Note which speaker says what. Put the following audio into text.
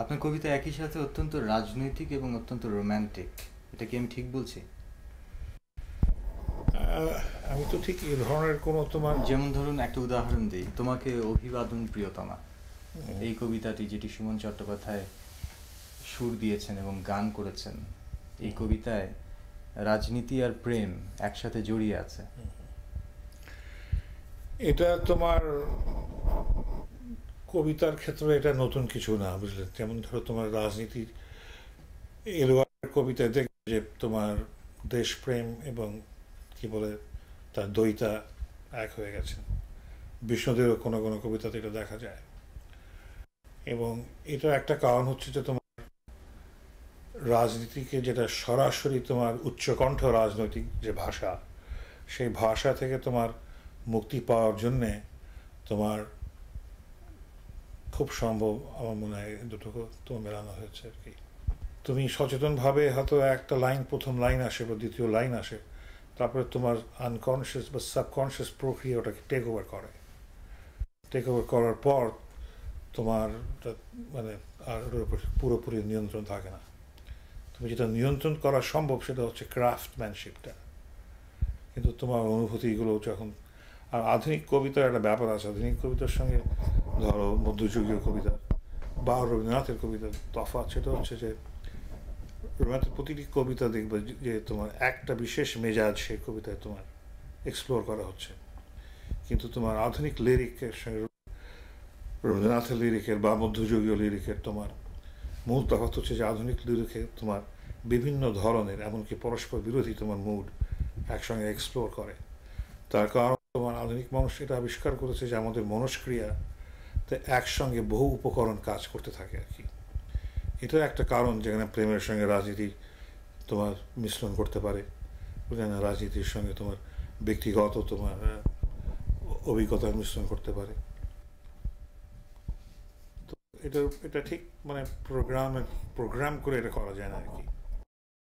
Speaker 1: আপনার কবিতা একই সাথে অত্যন্ত রাজনৈতিক এবং অত্যন্ত রোম্যান্টিক এটা কি আমি ঠিক বলছি আমি তো ঠিক এই ধরনের কোন তোমার যেমন ধরুন একটা উদাহরণ দিই তোমাকে অভিবাদন প্রিয়তমা এই কবিতাটি যেটি সুমন চট্টোপাধ্যায় সুর দিয়েছেন এবং গান করেছেন এই কবিতায় রাজনীতি আর প্রেম একসাথে জড়িয়ে আছে এটা তোমার কবিতার ক্ষেত্রে এটা নতুন কিছু না বুঝলে
Speaker 2: যেমন ধরো তোমার রাজনীতির এলোয়ার কবিতায় দেখবে যে তোমার দেশপ্রেম এবং কি বলে তার দইতা এক হয়ে গেছে বিষ্ণুদেরও কোনো কোনো কবিতাতে এটা দেখা যায় এবং এটা একটা কারণ হচ্ছে যে তোমার রাজনীতিকে যেটা সরাসরি তোমার উচ্চকণ্ঠ রাজনৈতিক যে ভাষা সেই ভাষা থেকে তোমার মুক্তি পাওয়ার জন্যে তোমার খুব সম্ভব আমার মনে হয় দুটো তো মেলানো হয়েছে আর কি তুমি সচেতনভাবে হয়তো একটা লাইন প্রথম লাইন আসে বা দ্বিতীয় লাইন আসে তারপরে তোমার আনকনশিয়াস বা সাবকনশিয়াস প্রক্রিয়া ওটাকে টেক ওভার করে টেক ওভার করার পর তোমার মানে আর ওর উপর পুরোপুরি নিয়ন্ত্রণ থাকে না তুমি যেটা নিয়ন্ত্রণ করা সম্ভব সেটা হচ্ছে ক্রাফটম্যানশিপটা কিন্তু তোমার অনুভূতিগুলো যখন আর আধুনিক কবিতার একটা ব্যাপার আছে আধুনিক কবিতার সঙ্গে ধরো মধ্যযুগীয় কবিতা বা রবীন্দ্রনাথের কবিতা তফাৎ সেটা হচ্ছে যে রবীন্দ্রনাথের প্রতিটি কবিতা দেখবে যে তোমার একটা বিশেষ মেজাজ সেই কবিতায় তোমার এক্সপ্লোর করা হচ্ছে কিন্তু তোমার আধুনিক লিরিকের সঙ্গে রবীন্দ্রনাথের লিরিকের বা মধ্যযুগীয় লিরিকের তোমার মূল তফাৎ হচ্ছে যে আধুনিক লিরিকে তোমার বিভিন্ন ধরনের এমনকি পরস্পর বিরোধী তোমার মুড একসঙ্গে এক্সপ্লোর করে তার কারণ তোমার আধুনিক মানুষ এটা আবিষ্কার করেছে যে আমাদের মনস্ক্রিয়া তো একসঙ্গে বহু উপকরণ কাজ করতে থাকে আর কি এটা একটা কারণ যেখানে প্রেমের সঙ্গে রাজনীতি তোমার মিশ্রণ করতে পারে যেন রাজনীতির সঙ্গে তোমার ব্যক্তিগত তোমার অভিজ্ঞতার মিশ্রণ করতে পারে তো এটা এটা ঠিক মানে প্রোগ্রামের প্রোগ্রাম করে এটা করা যায় না আর কি